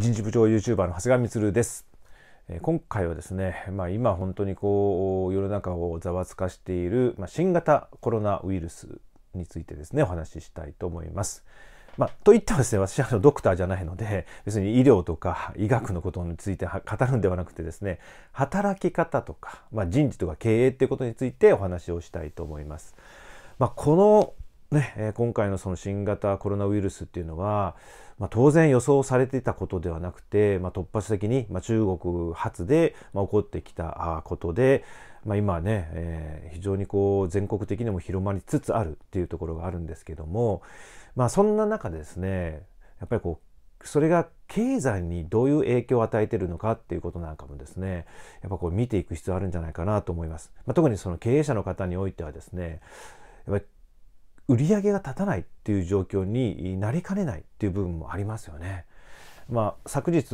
人事部長 YouTuber の長谷川充です。今回はですね、まあ、今本当にこう世の中をざわつかしている、まあ、新型コロナウイルスについてですねお話ししたいと思います。まあ、といってもですね私はあのドクターじゃないので別に医療とか医学のことについて語るんではなくてですね働き方とか、まあ、人事とか経営っていうことについてお話をしたいと思います。まあ、このね、今回のその新型コロナウイルスっていうのは、まあ、当然予想されていたことではなくて、まあ、突発的に、まあ、中国発で、まあ、起こってきたことで、まあ、今ね、えー、非常にこう全国的にも広まりつつあるっていうところがあるんですけども、まあ、そんな中でですねやっぱりこうそれが経済にどういう影響を与えてるのかっていうことなんかもですねやっぱこう見ていく必要あるんじゃないかなと思います。まあ、特にその経営者の方においてはですねやっぱり売り上げが立たないっていう状況になりかねないっていう部分もありますよね。まあ、昨日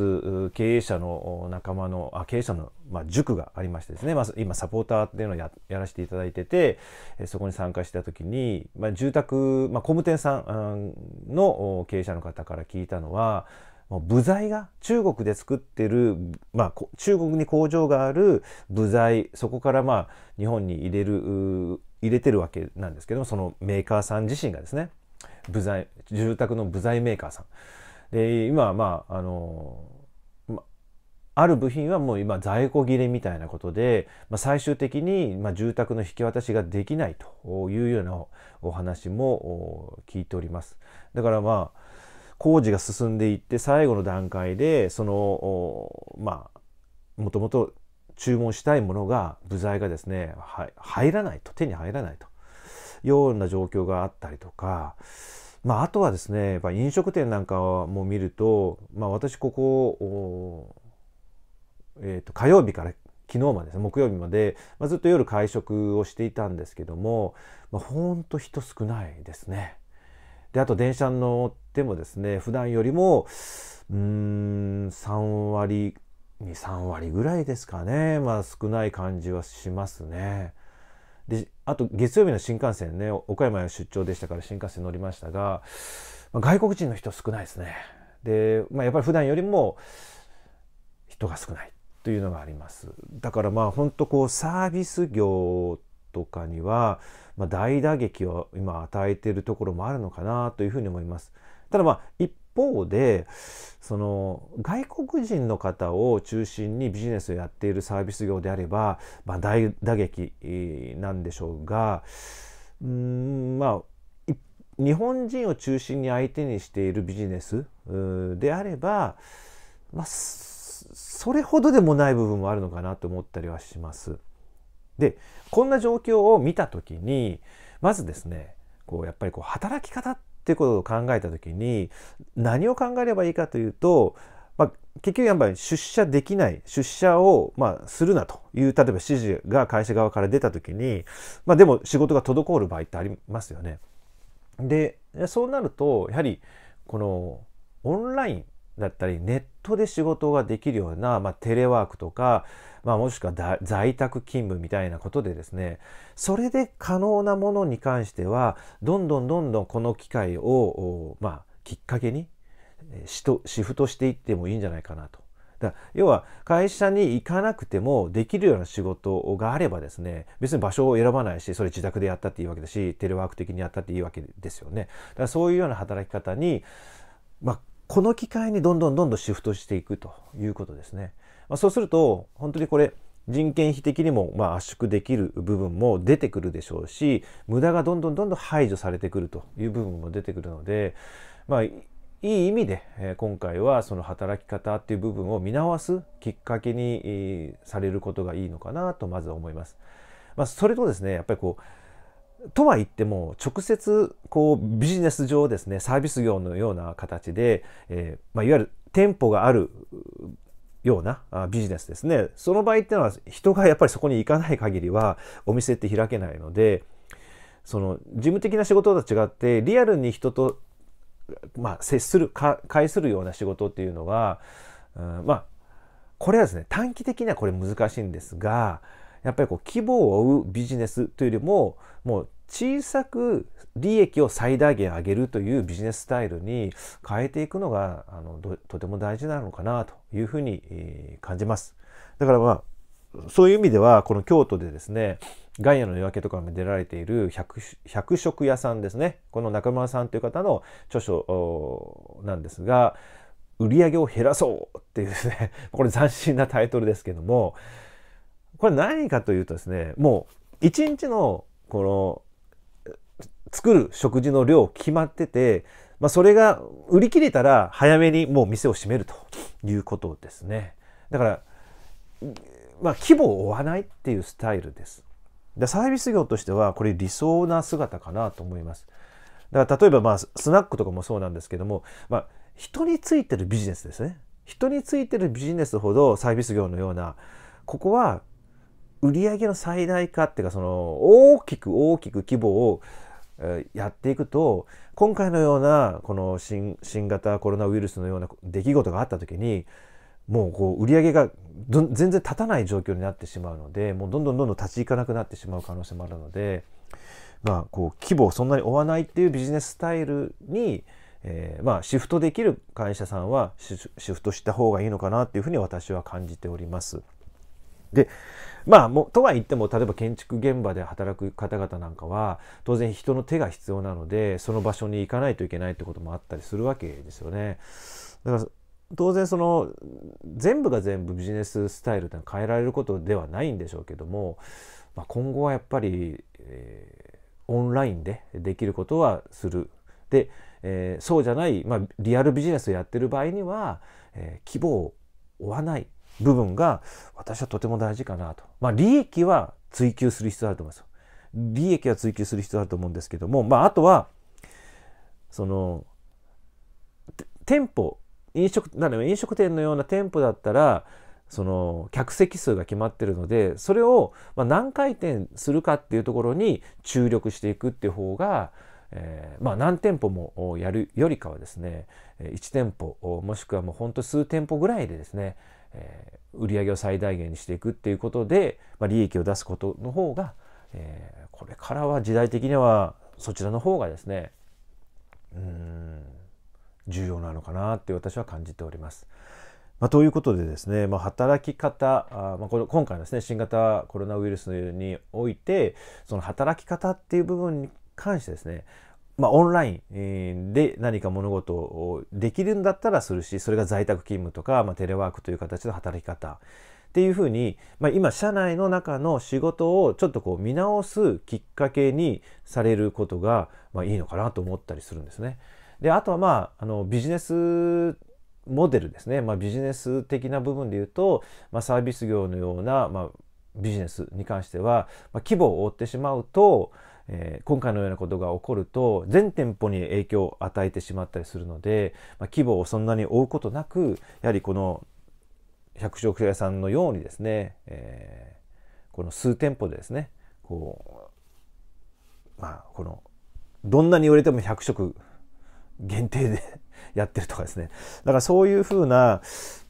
経営者の仲間のあ経営者の、まあ、塾がありましてですね、まあ、今サポーターっていうのをやらせていただいててそこに参加した時に、まあ、住宅、まあ、工務店さんの経営者の方から聞いたのはもう部材が中国で作ってる、まあ、中国に工場がある部材そこからまあ日本に入れる入れてるわけなんですけどもそのメーカーさん自身がですね部材住宅の部材メーカーさんで今はまああのある部品はもう今在庫切れみたいなことで、まあ、最終的にま住宅の引き渡しができないというようなお話も聞いております。だからまあ工事が進んでいって最後の段階でそのまあもともと注文したいものが部材がですね入らないと手に入らないというような状況があったりとか、まあ、あとはですねやっぱ飲食店なんかも見ると、まあ、私ここ、えー、と火曜日から昨日までです、ね、木曜日まで、まあ、ずっと夜会食をしていたんですけども、まあ、ほんと人少ないですね。であと電車に乗ってもですね普段よりもうーん3割2、3割ぐらいですかね。まあ少ない感じはしますね。で、あと月曜日の新幹線ね、岡山へ出張でしたから新幹線乗りましたが、まあ、外国人の人少ないですね。で、まあ、やっぱり普段よりも人が少ないというのがあります。だからまあ本当こうサービス業とかには、まあ、大打撃を今与えているところもあるのかなというふうに思います。ただまあ一方でその外国人の方を中心にビジネスをやっているサービス業であれば、まあ、大打撃なんでしょうがうんまあ日本人を中心に相手にしているビジネスであれば、まあ、それほどでもない部分もあるのかなと思ったりはします。でこんな状況を見た時にまずですねこうやっぱりこう働き方っっていうことを考えた時に何を考えればいいかというと、まあ、結局やっぱり出社できない出社をまあするなという例えば指示が会社側から出た時に、まあ、でも仕事が滞る場合ってありますよね。でそうなるとやはりこのオンラインだったりネットで仕事ができるような、まあ、テレワークとか、まあ、もしくは在宅勤務みたいなことでですねそれで可能なものに関してはどんどんどんどんこの機会を、まあ、きっかけにシシフトしていってもいいんじゃないかなと。だ要は会社に行かなくてもできるような仕事があればですね別に場所を選ばないしそれ自宅でやったっていいわけだしテレワーク的にやったっていいわけですよね。だからそういうような働き方に、まあ、この機会にどんどんどんどんシフトしていくということですね。まあ、そうすると、本当にこれ、人件費的にもま圧縮できる部分も出てくるでしょうし、無駄がどんどんどんどん排除されてくるという部分も出てくるので、まあ、いい意味で今回はその働き方っていう部分を見直すきっかけにされることがいいのかなとまず思います。まあ、それとですね、やっぱりこう、とは言っても直接こうビジネス上ですねサービス業のような形で、えー、まあ、いわゆる店舗があるようなビジネスですねその場合っていうのは人がやっぱりそこに行かない限りはお店って開けないのでその事務的な仕事とは違ってリアルに人と、まあ、接する介するような仕事っていうのは、うん、まあこれはですね短期的にはこれ難しいんですがやっぱりこう規模を追うビジネスというよりももう小さく利益を最大限上げるというビジネススタイルに変えていくのがあのとても大事なのかなというふうに、感じます。だからまあそういう意味ではこの京都でですねガイアの夜明けとかも出られている百食屋さんですねこの中村さんという方の著書なんですが売り上げを減らそうっていうですね これ斬新なタイトルですけどもこれ何かというとですねもう一日のこの作る食事の量決まってて、まあ、それが売り切れたら早めにもう店を閉めるということですね。だから、まあ、規模を追わないっていうスタイルです。でサービス業としてはこれ理想な姿かなと思います。だから例えばまあスナックとかもそうなんですけども、まあ、人についてるビジネスですね。人についてるビジネスほどサービス業のようなここは売上の最大化っていうかその大きく大きく規模をやっていくと今回のようなこの新型コロナウイルスのような出来事があった時にもうこう売り上げが全然立たない状況になってしまうのでもうどんどんどんどん立ち行かなくなってしまう可能性もあるのでまあこう規模をそんなに追わないっていうビジネススタイルに、えー、まあシフトできる会社さんはシフトした方がいいのかなっていうふうに私は感じております。でまあもとは言っても例えば建築現場で働く方々なんかは当然人の手が必要なのでその場所に行かないといけないってこともあったりするわけですよね。だから当然その全部が全部ビジネススタイルって変えられることではないんでしょうけども、まあ、今後はやっぱり、えー、オンラインでできることはする。で、えー、そうじゃない、まあ、リアルビジネスをやってる場合には、えー、規模を追わない部分が私はとても大事かなと。まあ、利益は追求する必要あると思います。利益は追求する必要あると思うんですけども、まあ、あとは、その、店舗、飲食、なの飲食店のような店舗だったら、その客席数が決まってるのでそれをまあ何回転するかっていうところに注力していくっていう方が、えー、まあ何店舗もやるよりかはですね1店舗もしくはもうほんと数店舗ぐらいでですねえー、売上を最大限にしていくっていうことで、まあ、利益を出すことの方が、えー、これからは時代的にはそちらの方がですねうん重要なのかなって私は感じております。まあ、ということでですね、まあ、働き方あ、まあ、この今回のですね新型コロナウイルスにおいてその働き方っていう部分に関してですねまあ、オンラインで何か物事をできるんだったらするしそれが在宅勤務とか、まあ、テレワークという形の働き方っていうふうに、まあ、今社内の中の仕事をちょっとこう見直すきっかけにされることが、まあ、いいのかなと思ったりするんですね。であとはまああのビジネスモデルですね、まあ、ビジネス的な部分で言うと、まあ、サービス業のような、まあ、ビジネスに関しては、まあ、規模を追ってしまうと、えー、今回のようなことが起こると全店舗に影響を与えてしまったりするので、まあ、規模をそんなに追うことなくやはりこの百食屋さんのようにですね、えー、この数店舗でですねこうまあこのどんなに売れても100食限定で やってるとかですねだからそういうふうな、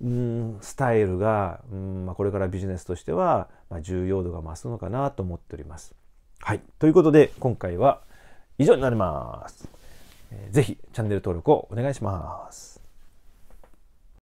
うん、スタイルが、うんまあ、これからビジネスとしては、まあ、重要度が増すのかなと思っております。はい。ということで、今回は以上になります。ぜひチャンネル登録をお願いします。